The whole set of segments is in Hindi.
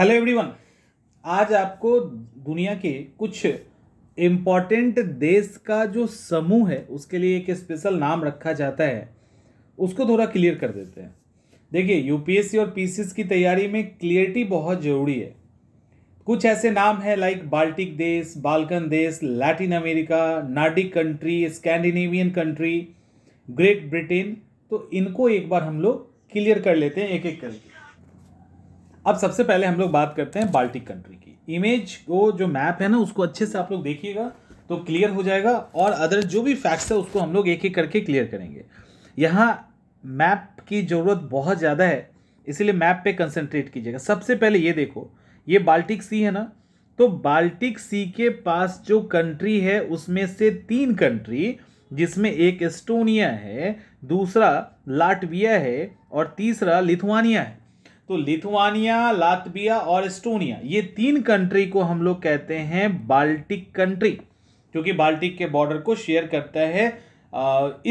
हेलो एवरीवन आज आपको दुनिया के कुछ इम्पॉर्टेंट देश का जो समूह है उसके लिए एक स्पेशल नाम रखा जाता है उसको थोड़ा क्लियर कर देते हैं देखिए यूपीएससी और पीसीएस की तैयारी में क्लियरिटी बहुत ज़रूरी है कुछ ऐसे नाम हैं लाइक बाल्टिक देश बाल्कन देश Latin America Nordic country Scandinavian country Great Britain तो इनको एक बार हम लोग क्लियर कर लेते हैं एक एक करके अब सबसे पहले हम लोग बात करते हैं बाल्टिक कंट्री की इमेज को जो मैप है ना उसको अच्छे से आप लोग देखिएगा तो क्लियर हो जाएगा और अदर जो भी फैक्ट्स है उसको हम लोग एक एक करके क्लियर करेंगे यहाँ मैप की ज़रूरत बहुत ज़्यादा है इसीलिए मैप पे कंसंट्रेट कीजिएगा सबसे पहले ये देखो ये बाल्टिक सी है ना तो बाल्टिक सी के पास जो कंट्री है उसमें से तीन कंट्री जिसमें एक एस्टोनिया है दूसरा लाटविया है और तीसरा लिथुआनिया है तो लिथुआनिया लातबिया और एस्टोनिया ये तीन कंट्री को हम लोग कहते हैं बाल्टिक कंट्री क्योंकि बाल्टिक के बॉर्डर को शेयर करता है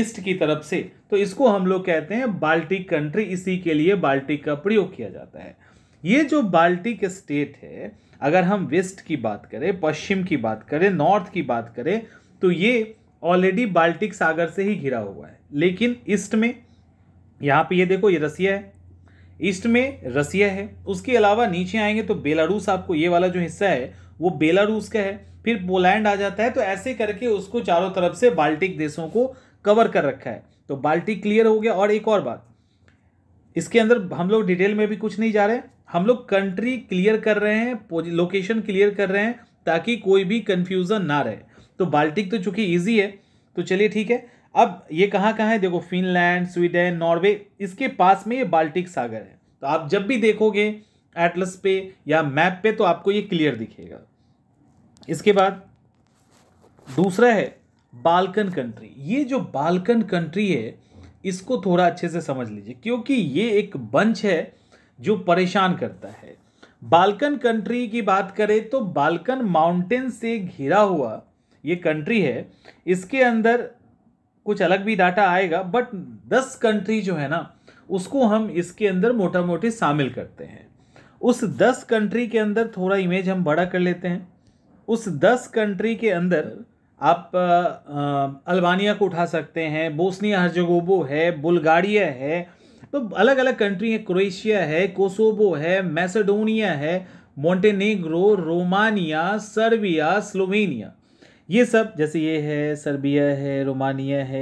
ईस्ट की तरफ से तो इसको हम लोग कहते हैं बाल्टिक कंट्री इसी के लिए बाल्टिक का प्रयोग किया जाता है ये जो बाल्टिक स्टेट है अगर हम वेस्ट की बात करें पश्चिम की बात करें नॉर्थ की बात करें तो ये ऑलरेडी बाल्टिक सागर से ही घिरा हुआ है लेकिन ईस्ट में यहाँ पे ये देखो ये रसिया है ईस्ट में रसिया है उसके अलावा नीचे आएंगे तो बेलारूस आपको ये वाला जो हिस्सा है वो बेलारूस का है फिर पोलैंड आ जाता है तो ऐसे करके उसको चारों तरफ से बाल्टिक देशों को कवर कर रखा है तो बाल्टिक क्लियर हो गया और एक और बात इसके अंदर हम लोग डिटेल में भी कुछ नहीं जा रहे हम लोग कंट्री क्लियर कर रहे हैं लोकेशन क्लियर कर रहे हैं ताकि कोई भी कन्फ्यूज़न ना रहे तो बाल्टिक तो चूंकि ईजी है तो चलिए ठीक है अब ये कहाँ कहाँ है देखो फिनलैंड स्वीडन नॉर्वे इसके पास में ये बाल्टिक सागर है तो आप जब भी देखोगे एटलस पे या मैप पे तो आपको ये क्लियर दिखेगा इसके बाद दूसरा है बाल्कन कंट्री ये जो बाल्कन कंट्री है इसको थोड़ा अच्छे से समझ लीजिए क्योंकि ये एक बंच है जो परेशान करता है बाल्कन कंट्री की बात करें तो बाल्कन माउंटेन से घिरा हुआ ये कंट्री है इसके अंदर कुछ अलग भी डाटा आएगा बट दस कंट्री जो है ना उसको हम इसके अंदर मोटा मोटी शामिल करते हैं उस दस कंट्री के अंदर थोड़ा इमेज हम बड़ा कर लेते हैं उस दस कंट्री के अंदर आप आ, अल्बानिया को उठा सकते हैं बोस्निया हजगोबो है बुल्गारिया है तो अलग अलग कंट्री है क्रोएशिया है कोसोबो है मैसेडोनिया है मोंटेनेग्रो रोमानिया सर्बिया स्लोवेनिया ये सब जैसे ये है सर्बिया है रोमानिया है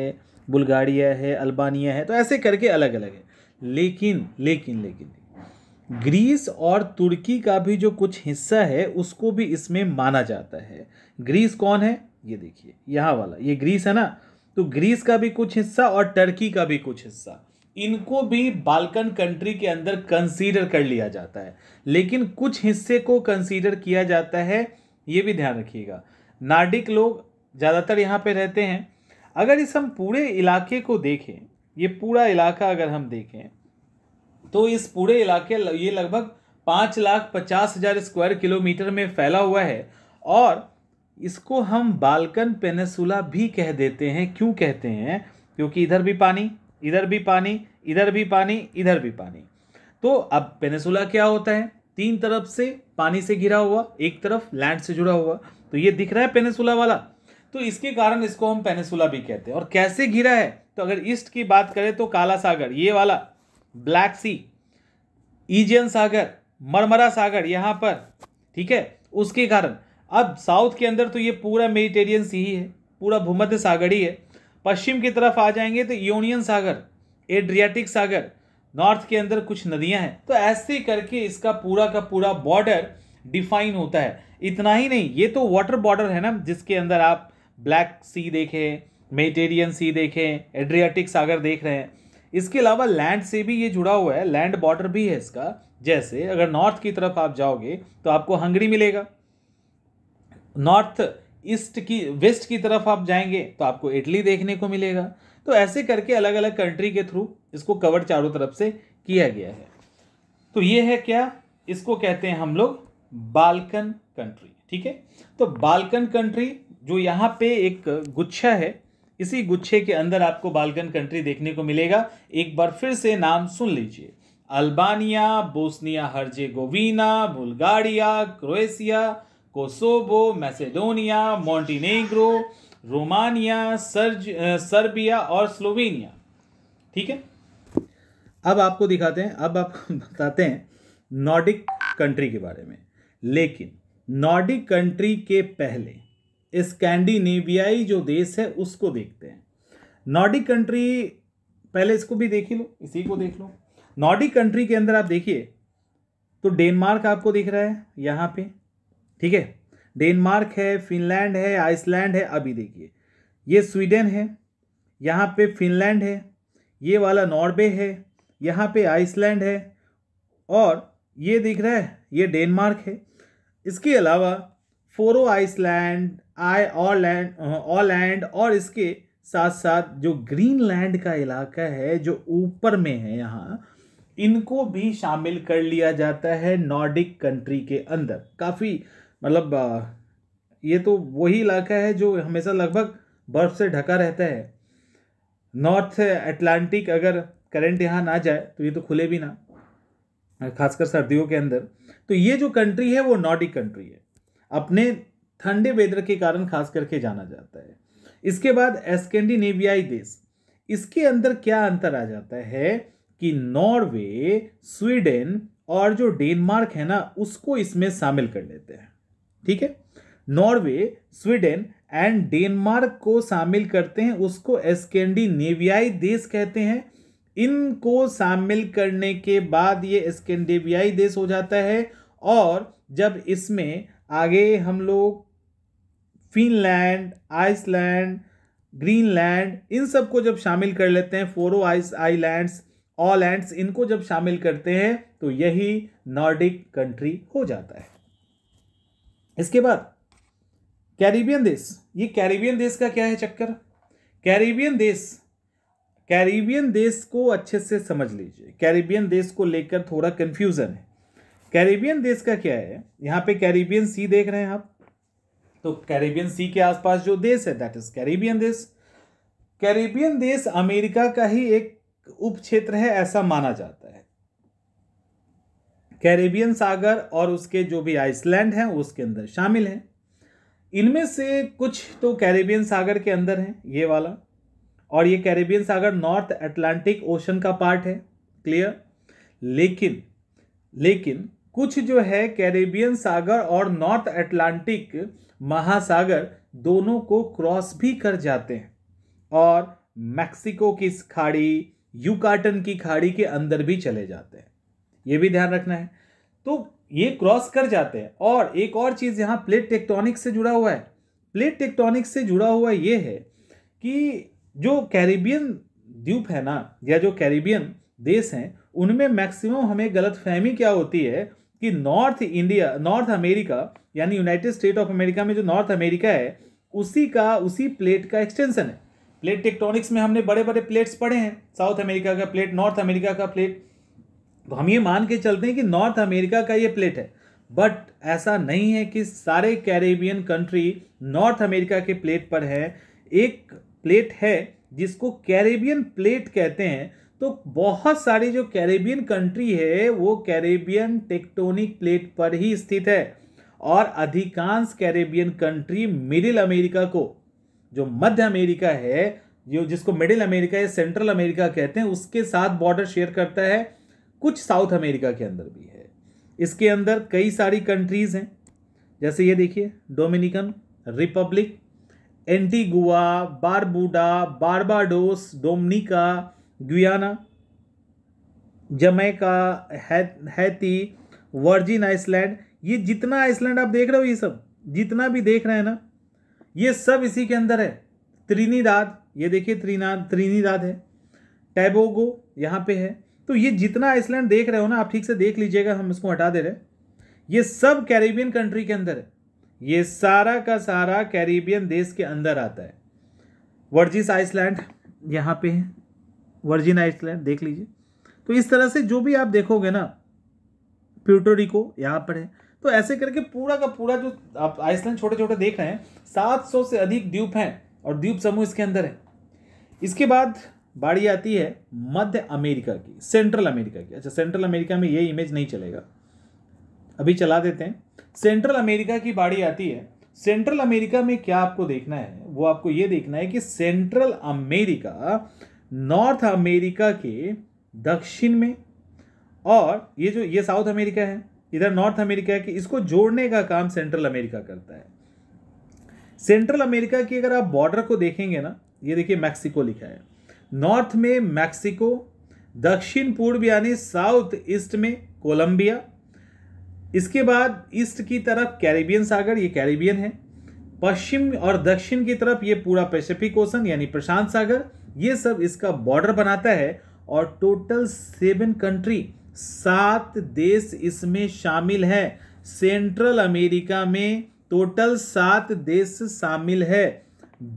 बुल्गारिया है अल्बानिया है तो ऐसे करके अलग अलग है लेकिन लेकिन लेकिन ग्रीस और तुर्की का भी जो कुछ हिस्सा है उसको भी इसमें माना जाता है ग्रीस कौन है ये देखिए यहाँ वाला ये ग्रीस है ना तो ग्रीस का भी कुछ हिस्सा और टर्की का भी कुछ हिस्सा इनको भी बाल्कन कंट्री के अंदर कंसीडर कर लिया जाता है लेकिन कुछ हिस्से को कंसीडर किया जाता है ये भी ध्यान रखिएगा नार्डिक लोग ज़्यादातर यहाँ पे रहते हैं अगर इस हम पूरे इलाके को देखें ये पूरा इलाका अगर हम देखें तो इस पूरे इलाके ये लगभग पाँच लाख पचास हज़ार स्क्वायर किलोमीटर में फैला हुआ है और इसको हम बालकन पेनेसुला भी कह देते हैं क्यों कहते हैं क्योंकि इधर भी पानी इधर भी पानी इधर भी पानी इधर भी पानी तो अब पेनसुला क्या होता है तीन तरफ से पानी से घिरा हुआ एक तरफ लैंड से जुड़ा हुआ तो ये दिख रहा है पेनेसुला वाला तो इसके कारण इसको हम पेनेसुला भी कहते हैं और कैसे घिरा है तो अगर ईस्ट की बात करें तो काला सागर ये वाला ब्लैक सी ईजियन सागर मरमरा सागर यहाँ पर ठीक है उसके कारण अब साउथ के अंदर तो ये पूरा मेडिटेरियन सी ही है पूरा भूमध्य सागर ही है पश्चिम की तरफ आ जाएंगे तो यूनियन सागर एड्रियाटिक सागर नॉर्थ के अंदर कुछ नदियां हैं तो ऐसे करके इसका पूरा का पूरा बॉर्डर डिफाइन होता है इतना ही नहीं ये तो वाटर बॉर्डर है ना जिसके अंदर आप ब्लैक सी देखें मेडिटेरियन सी देखें एड्रियाटिक सागर देख रहे हैं इसके अलावा लैंड से भी ये जुड़ा हुआ है लैंड बॉर्डर भी है इसका जैसे अगर नॉर्थ की तरफ आप जाओगे तो आपको हंगरी मिलेगा नॉर्थ ईस्ट की वेस्ट की तरफ आप जाएंगे तो आपको इटली देखने को मिलेगा तो ऐसे करके अलग अलग कंट्री के थ्रू इसको कवर चारों तरफ से किया गया है तो ये है क्या इसको कहते हैं हम लोग बालकन कंट्री ठीक है तो बालकन कंट्री जो यहाँ पे एक गुच्छा है इसी गुच्छे के अंदर आपको बालकन कंट्री देखने को मिलेगा एक बार फिर से नाम सुन लीजिए Albania Bosnia Herzegovina Bulgaria Croatia Kosovo Macedonia Montenegro Romania सर्ज सर्बिया और स्लोवेनिया ठीक है अब आपको दिखाते हैं अब आप बताते हैं नॉर्डिक कंट्री के बारे में लेकिन नॉर्डिक कंट्री के पहले स्कैंडिनेवियाई जो देश है उसको देखते हैं नॉर्डिक कंट्री पहले इसको भी देख लो इसी को देख लो नॉर्डिक कंट्री के अंदर आप देखिए तो डेनमार्क आपको दिख रहा है यहाँ पे ठीक है डेनमार्क है फिनलैंड है आइसलैंड है अभी देखिए ये स्वीडन है यहाँ पे फिनलैंड है ये वाला नॉर्वे है यहाँ पे आइसलैंड है और ये दिख रहा है ये डेनमार्क है इसके अलावा फोरो आइसलैंड आई ऑलैंड ऑलैंड और इसके साथ साथ जो ग्रीनलैंड का इलाका है जो ऊपर में है यहाँ इनको भी शामिल कर लिया जाता है नॉर्डिक कंट्री के अंदर काफ़ी मतलब ये तो वही इलाका है जो हमेशा लगभग बर्फ़ से ढका रहता है नॉर्थ अटलांटिक अगर करंट यहाँ ना जाए तो ये तो खुले भी ना खासकर सर्दियों के अंदर तो ये जो कंट्री है वो नॉर्डिक कंट्री है अपने ठंडे वेदर के कारण खास करके जाना जाता है इसके बाद एस्केंडिनेवियाई देश इसके अंदर क्या अंतर आ जाता है कि नॉर्वे स्वीडन और जो डेनमार्क है ना उसको इसमें शामिल कर लेते हैं ठीक है नॉर्वे स्वीडन एंड डेनमार्क को शामिल करते हैं उसको स्कैंडिनेवियाई देश कहते हैं इनको शामिल करने के बाद ये स्कैंडिनेवियाई देश हो जाता है और जब इसमें आगे हम लोग फिनलैंड आइसलैंड ग्रीनलैंड इन सब को जब शामिल कर लेते हैं फोरो आइस आइलैंड्स ऑलैंड्स इनको जब शामिल करते हैं तो यही नॉर्डिक कंट्री हो जाता है इसके बाद कैरिबियन देश ये कैरिबियन देश का क्या है चक्कर कैरिबियन देश कैरिबियन देश को अच्छे से समझ लीजिए कैरिबियन देश को लेकर थोड़ा कन्फ्यूज़न है कैरिबियन देश का क्या है यहाँ पे कैरिबियन सी देख रहे हैं आप तो कैरिबियन सी के आसपास जो देश है दैट इज कैरिबियन देश कैरिबियन देश अमेरिका का ही एक उप क्षेत्र है ऐसा माना जाता है कैरेबियन सागर और उसके जो भी आइसलैंड हैं उसके अंदर शामिल हैं इनमें से कुछ तो कैरेबियन सागर के अंदर हैं ये वाला और ये कैरेबियन सागर नॉर्थ अटलांटिक ओशन का पार्ट है क्लियर लेकिन लेकिन कुछ जो है कैरेबियन सागर और नॉर्थ अटलांटिक महासागर दोनों को क्रॉस भी कर जाते हैं और मैक्सिको की खाड़ी यूकाटन की खाड़ी के अंदर भी चले जाते हैं ये भी ध्यान रखना है तो ये क्रॉस कर जाते हैं और एक और चीज़ यहाँ प्लेट टेक्टोनिक से जुड़ा हुआ है प्लेट टेक्टोनिक से जुड़ा हुआ ये है कि जो कैरिबियन द्वीप है ना या जो कैरिबियन देश हैं उनमें मैक्सिमम हमें गलत फहमी क्या होती है कि नॉर्थ इंडिया नॉर्थ अमेरिका यानी यूनाइटेड स्टेट ऑफ अमेरिका में जो नॉर्थ अमेरिका है उसी का उसी प्लेट का एक्सटेंशन है प्लेट टेक्टोनिक्स में हमने बड़े बड़े प्लेट्स पढ़े हैं साउथ अमेरिका का प्लेट नॉर्थ अमेरिका का प्लेट तो हम ये मान के चलते हैं कि नॉर्थ अमेरिका का ये प्लेट है बट ऐसा नहीं है कि सारे कैरेबियन कंट्री नॉर्थ अमेरिका के प्लेट पर है एक प्लेट है जिसको कैरेबियन प्लेट कहते हैं तो बहुत सारी जो कैरेबियन कंट्री है वो कैरेबियन टेक्टोनिक प्लेट पर ही स्थित है और अधिकांश कैरेबियन कंट्री मिडिल अमेरिका को जो मध्य अमेरिका है जो जिसको मिडिल अमेरिका या सेंट्रल अमेरिका कहते हैं उसके साथ बॉर्डर शेयर करता है कुछ साउथ अमेरिका के अंदर भी है इसके अंदर कई सारी कंट्रीज़ हैं जैसे ये देखिए Dominican Republic Antigua Barbuda Barbados Dominica Guyana Jamaica Haiti Virgin island ये जितना आइसलैंड आप देख रहे हो ये सब जितना भी देख रहे हैं ना ये सब इसी के अंदर है त्रिनीदाद ये देखिए त्रिनाद त्रिनीदाद है टैबोगो यहाँ पे है तो ये जितना आइसलैंड देख रहे हो ना आप ठीक से देख लीजिएगा हम इसको हटा दे रहे हैं ये सब कैरेबियन कंट्री के अंदर है ये सारा का सारा कैरेबियन देश के अंदर आता है वर्जिस आइसलैंड यहाँ पे है वर्जिन आइसलैंड देख लीजिए तो इस तरह से जो भी आप देखोगे ना प्यूटोरिको यहाँ पर है तो ऐसे करके पूरा का पूरा जो आप आइसलैंड छोटे छोटे देख रहे हैं 700 से अधिक द्वीप हैं और द्वीप समूह इसके अंदर है इसके बाद बाड़ी आती है मध्य अमेरिका की सेंट्रल अमेरिका की अच्छा सेंट्रल अमेरिका में ये इमेज नहीं चलेगा अभी चला देते हैं सेंट्रल अमेरिका की बाड़ी आती है सेंट्रल अमेरिका में क्या आपको देखना है वो आपको ये देखना है कि सेंट्रल अमेरिका नॉर्थ अमेरिका के दक्षिण में और ये जो ये साउथ अमेरिका है इधर नॉर्थ अमेरिका है कि इसको जोड़ने का काम सेंट्रल अमेरिका करता है सेंट्रल अमेरिका की अगर आप बॉर्डर को देखेंगे ना ये देखिए मैक्सिको लिखा है नॉर्थ में मैक्सिको दक्षिण पूर्व यानी साउथ ईस्ट में कोलंबिया इसके बाद ईस्ट की तरफ कैरिबियन सागर ये कैरिबियन है पश्चिम और दक्षिण की तरफ ये पूरा पैसिफिक ओशन यानी प्रशांत सागर ये सब इसका बॉर्डर बनाता है और टोटल सेवन कंट्री सात देश इसमें शामिल है सेंट्रल अमेरिका में टोटल सात देश शामिल है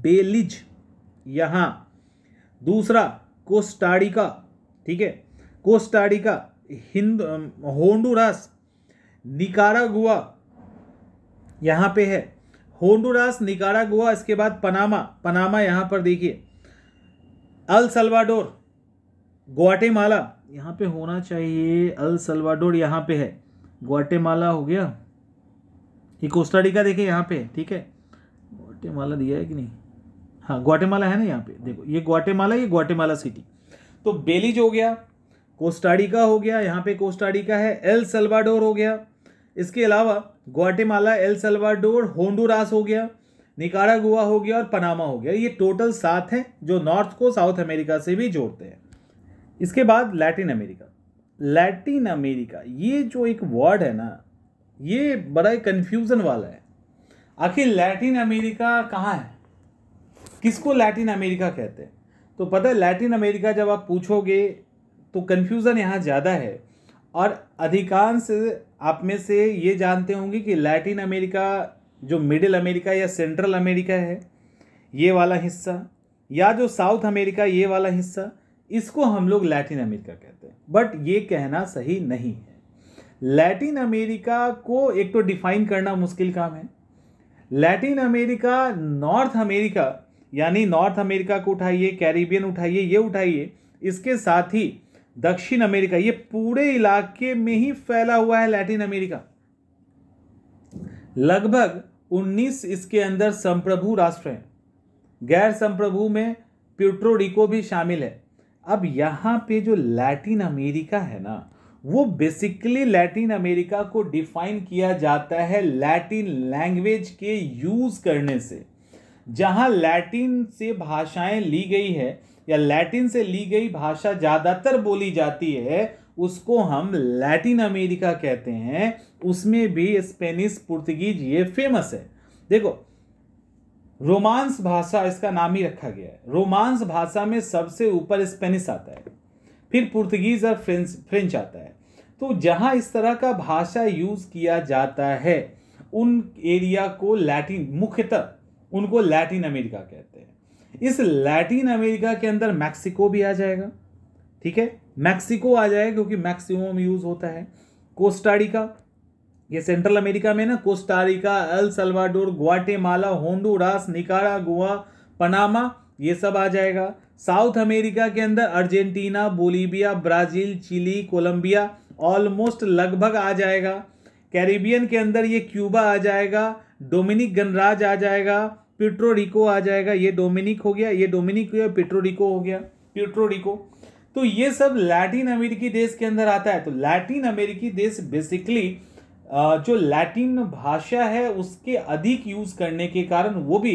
बेलिज यहाँ दूसरा कोस्टाडिका ठीक है कोस्टाडिका हिंद होंडुरास निकारागुआ यहाँ पे है होंडुरास निकारागुआ इसके बाद पनामा पनामा यहाँ पर देखिए अल सलवाडोर ग्वाटेमाला यहाँ पे होना चाहिए अल सलवाडोर यहाँ पे है ग्वाटेमाला हो गया ये कोस्टाडिका देखिए यहाँ पे ठीक है ग्वाटेमाला दिया है कि नहीं हाँ ग्वाटेमाला है ना यहाँ पे देखो ये ग्वाटेमाला ये ग्वाटेमाला सिटी तो बेलिज हो गया कोस्टाडिका हो गया यहाँ पे कोस्टाडिका है एल सल्वाडोर हो गया इसके अलावा ग्वाटेमाला एल सल्वाडोर होंडुरास हो गया निकारागुआ हो गया और पनामा हो गया ये टोटल सात हैं जो नॉर्थ को साउथ अमेरिका से भी जोड़ते हैं इसके बाद लैटिन अमेरिका लैटिन अमेरिका ये जो एक वर्ड है ना ये बड़ा ही कन्फ्यूज़न वाला है आखिर लैटिन अमेरिका कहाँ है किसको लैटिन अमेरिका कहते हैं तो पता है लैटिन अमेरिका जब आप पूछोगे तो कन्फ्यूज़न यहाँ ज़्यादा है और अधिकांश आप में से ये जानते होंगे कि लैटिन अमेरिका जो मिडिल अमेरिका या सेंट्रल अमेरिका है ये वाला हिस्सा या जो साउथ अमेरिका ये वाला हिस्सा इसको हम लोग लैटिन अमेरिका कहते हैं बट ये कहना सही नहीं है लैटिन अमेरिका को एक तो डिफाइन करना मुश्किल काम है लैटिन अमेरिका नॉर्थ अमेरिका यानी नॉर्थ अमेरिका को उठाइए कैरिबियन उठाइए ये उठाइए इसके साथ ही दक्षिण अमेरिका ये पूरे इलाके में ही फैला हुआ है लैटिन अमेरिका लगभग 19 इसके अंदर संप्रभु राष्ट्र हैं गैर संप्रभु में प्यूट्रोडिको भी शामिल है अब यहाँ पे जो लैटिन अमेरिका है ना वो बेसिकली लैटिन अमेरिका को डिफाइन किया जाता है लैटिन लैंग्वेज के यूज़ करने से जहाँ लैटिन से भाषाएं ली गई है या लैटिन से ली गई भाषा ज़्यादातर बोली जाती है उसको हम लैटिन अमेरिका कहते हैं उसमें भी स्पेनिश पुर्तगीज ये फेमस है देखो रोमांस भाषा इसका नाम ही रखा गया है रोमांस भाषा में सबसे ऊपर स्पेनिश आता है फिर पुर्तगीज और फ्रेंच फ्रेंच आता है तो जहाँ इस तरह का भाषा यूज़ किया जाता है उन एरिया को लैटिन मुख्यतः उनको लैटिन अमेरिका कहते हैं इस लैटिन अमेरिका के अंदर मैक्सिको भी आ जाएगा ठीक है मैक्सिको आ जाएगा क्योंकि मैक्सिमम यूज होता है कोस्टारिका ये सेंट्रल अमेरिका में ना Costa Rica El Salvador Guatemala Honduras Nicaragua Panama ये सब आ जाएगा साउथ अमेरिका के अंदर Argentina Bolivia Brazil Chile Colombia almost लगभग आ जाएगा कैरिबियन के अंदर ये क्यूबा आ जाएगा डोमिनिक गणराज आ जाएगा पिट्रोरिको आ जाएगा ये डोमिनिक हो गया ये डोमिनिक हो गया पिट्रोरिको हो गया पिट्रोरिको तो ये सब लैटिन अमेरिकी देश के अंदर आता है तो लैटिन अमेरिकी देश बेसिकली जो लैटिन भाषा है उसके अधिक यूज करने के कारण वो भी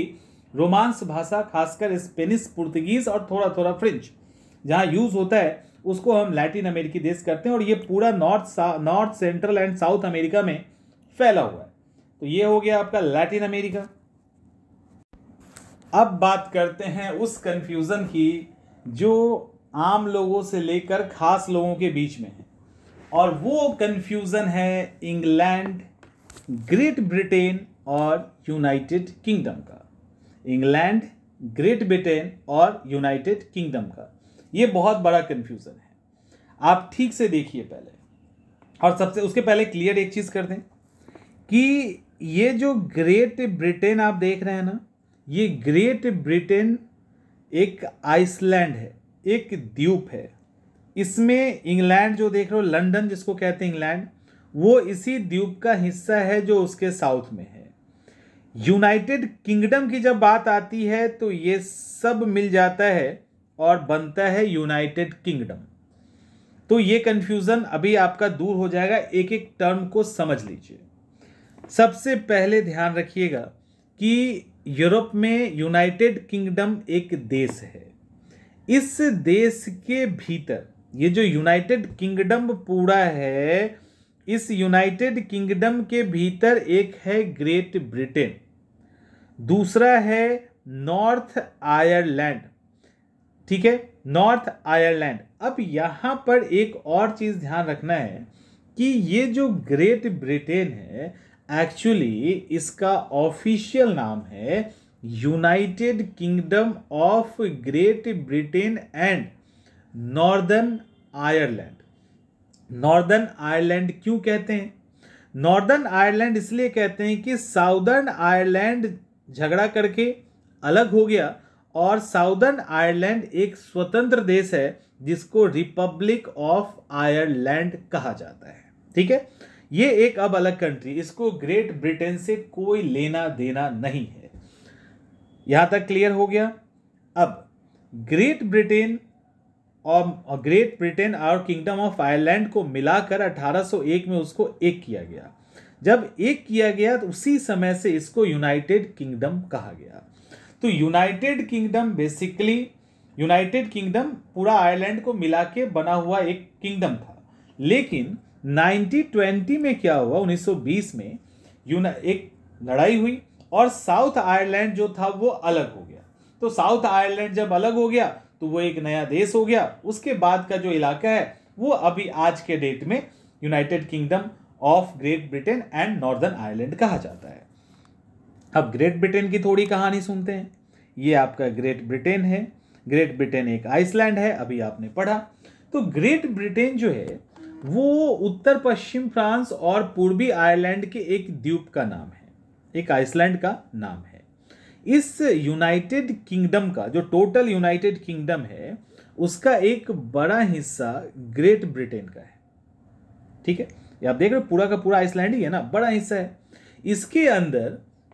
रोमांस भाषा खासकर स्पेनिश पुर्तगीज और थोड़ा थोड़ा फ्रेंच जहाँ यूज होता है उसको हम लैटिन अमेरिकी देश करते हैं और ये पूरा North North central and South America में फैला हुआ है तो ये हो गया आपका लैटिन अमेरिका अब बात करते हैं उस कंफ्यूजन की जो आम लोगों से लेकर ख़ास लोगों के बीच में है और वो कंफ्यूजन है इंग्लैंड ग्रेट ब्रिटेन और यूनाइटेड किंगडम का इंग्लैंड ग्रेट ब्रिटेन और यूनाइटेड किंगडम का ये बहुत बड़ा कंफ्यूजन है आप ठीक से देखिए पहले और सबसे उसके पहले क्लियर एक चीज़ कर दें कि ये जो ग्रेट ब्रिटेन आप देख रहे हैं ना ये ग्रेट ब्रिटेन एक आइसलैंड है एक द्वीप है इसमें इंग्लैंड जो देख रहे हो लंदन जिसको कहते हैं इंग्लैंड वो इसी द्वीप का हिस्सा है जो उसके साउथ में है यूनाइटेड किंगडम की जब बात आती है तो ये सब मिल जाता है और बनता है यूनाइटेड किंगडम तो ये कन्फ्यूज़न अभी आपका दूर हो जाएगा एक एक टर्म को समझ लीजिए सबसे पहले ध्यान रखिएगा कि यूरोप में यूनाइटेड किंगडम एक देश है इस देश के भीतर ये जो यूनाइटेड किंगडम पूरा है इस यूनाइटेड किंगडम के भीतर एक है ग्रेट ब्रिटेन दूसरा है नॉर्थ आयरलैंड ठीक है नॉर्थ आयरलैंड अब यहाँ पर एक और चीज़ ध्यान रखना है कि ये जो ग्रेट ब्रिटेन है एक्चुअली इसका ऑफिशियल नाम है United Kingdom of Great Britain and Northern Ireland Northern Ireland क्यों कहते हैं नॉर्दर्न आयरलैंड इसलिए कहते हैं कि साउदर्न आयरलैंड झगड़ा करके अलग हो गया और साउदर्न आयरलैंड एक स्वतंत्र देश है जिसको रिपब्लिक ऑफ आयरलैंड कहा जाता है ठीक है ये एक अब अलग कंट्री इसको ग्रेट ब्रिटेन से कोई लेना देना नहीं है यहां तक क्लियर हो गया अब ग्रेट ब्रिटेन और ग्रेट ब्रिटेन और किंगडम ऑफ आयरलैंड को मिलाकर 1801 में उसको एक किया गया जब एक किया गया तो उसी समय से इसको यूनाइटेड किंगडम कहा गया तो United Kingdom basically United Kingdom पूरा आयरलैंड को मिला के बना हुआ एक किंगडम था लेकिन 1920 में क्या हुआ 1920 में यूना एक लड़ाई हुई और साउथ आयरलैंड जो था वो अलग हो गया तो साउथ आयरलैंड जब अलग हो गया तो वो एक नया देश हो गया उसके बाद का जो इलाका है वो अभी आज के डेट में United Kingdom of Great Britain and Northern Ireland कहा जाता है अब ग्रेट ब्रिटेन की थोड़ी कहानी सुनते हैं ये आपका ग्रेट ब्रिटेन है ग्रेट ब्रिटेन एक आइसलैंड है अभी आपने पढ़ा तो ग्रेट ब्रिटेन जो है वो उत्तर पश्चिम फ्रांस और पूर्वी आयरलैंड के एक द्वीप का नाम है एक आइसलैंड का नाम है इस यूनाइटेड किंगडम का जो टोटल यूनाइटेड किंगडम है उसका एक बड़ा हिस्सा ग्रेट ब्रिटेन का है ठीक है ये आप देख रहे हो पूरा का पूरा आइसलैंड ही है ना बड़ा हिस्सा है इसके अंदर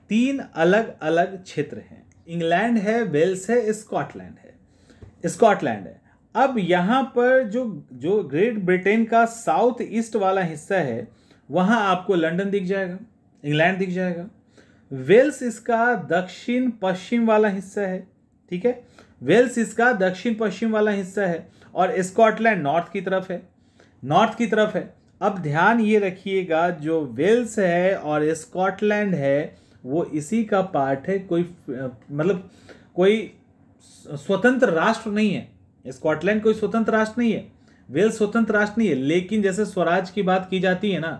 तीन अलग अलग क्षेत्र हैं इंग्लैंड है वेल्स है स्कॉटलैंड है स्कॉटलैंड है अब यहाँ पर जो जो ग्रेट ब्रिटेन का साउथ ईस्ट वाला हिस्सा है वहाँ आपको लंदन दिख जाएगा इंग्लैंड दिख जाएगा वेल्स इसका दक्षिण पश्चिम वाला हिस्सा है ठीक है वेल्स इसका दक्षिण पश्चिम वाला हिस्सा है और स्कॉटलैंड नॉर्थ की तरफ है नॉर्थ की तरफ है अब ध्यान ये रखिएगा जो वेल्स है और स्कॉटलैंड है वो इसी का पार्ट है कोई मतलब कोई स्वतंत्र राष्ट्र नहीं है स्कॉटलैंड कोई स्वतंत्र राष्ट्र नहीं है वेल्स स्वतंत्र राष्ट्र नहीं है लेकिन जैसे स्वराज की बात की जाती है ना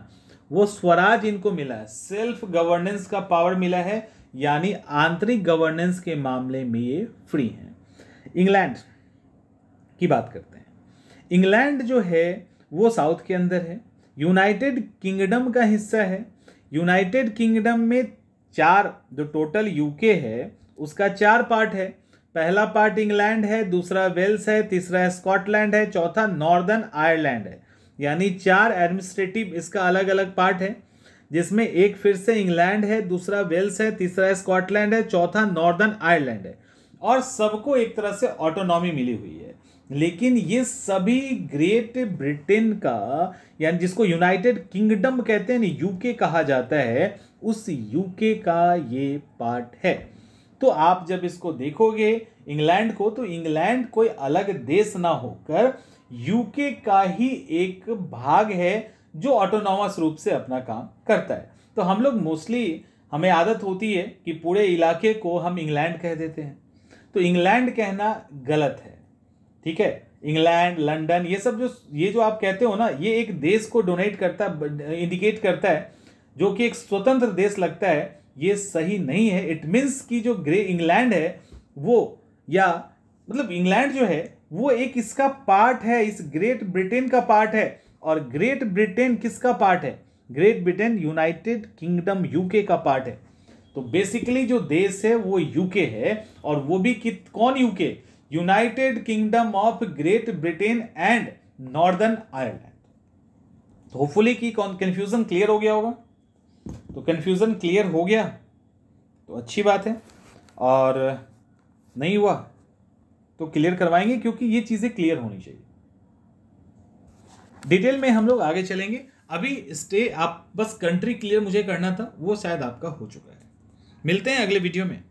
वो स्वराज इनको मिला है सेल्फ गवर्नेंस का पावर मिला है यानी आंतरिक गवर्नेंस के मामले में ये फ्री हैं इंग्लैंड की बात करते हैं इंग्लैंड जो है वो साउथ के अंदर है यूनाइटेड किंगडम का हिस्सा है यूनाइटेड किंगडम में चार जो टोटल यूके है उसका चार पार्ट है पहला पार्ट इंग्लैंड है दूसरा वेल्स है तीसरा स्कॉटलैंड है चौथा नॉर्दर्न आयरलैंड है यानी चार एडमिनिस्ट्रेटिव इसका अलग अलग पार्ट है जिसमें एक फिर से इंग्लैंड है दूसरा वेल्स है तीसरा स्कॉटलैंड है चौथा नॉर्दर्न आयरलैंड है और सबको एक तरह से ऑटोनॉमी मिली हुई है लेकिन ये सभी ग्रेट ब्रिटेन का यानी जिसको यूनाइटेड किंगडम कहते हैं ना यूके कहा जाता है उस यूके का ये पार्ट है तो आप जब इसको देखोगे इंग्लैंड को तो इंग्लैंड कोई अलग देश ना होकर यूके का ही एक भाग है जो ऑटोनॉमस रूप से अपना काम करता है तो हम लोग मोस्टली हमें आदत होती है कि पूरे इलाके को हम इंग्लैंड कह देते हैं तो इंग्लैंड कहना गलत है ठीक है इंग्लैंड लंदन ये सब जो ये जो आप कहते हो ना ये एक देश को डोनेट करता है इंडिकेट करता है जो कि एक स्वतंत्र देश लगता है ये सही नहीं है इट मीन्स कि जो ग्रे इंग्लैंड है वो या मतलब इंग्लैंड जो है वो एक इसका पार्ट है इस ग्रेट ब्रिटेन का पार्ट है और ग्रेट ब्रिटेन किसका पार्ट है Great Britain United Kingdom UK का पार्ट है तो बेसिकली जो देश है वो यूके है और वो भी कित कौन UK United Kingdom of Great Britain and Northern Ireland hopefully की कंफ्यूजन क्लियर हो गया होगा तो कन्फ्यूज़न क्लियर हो गया तो अच्छी बात है और नहीं हुआ तो क्लियर करवाएंगे क्योंकि ये चीज़ें क्लियर होनी चाहिए डिटेल में हम लोग आगे चलेंगे अभी स्टे आप बस कंट्री क्लियर मुझे करना था वो शायद आपका हो चुका है मिलते हैं अगले वीडियो में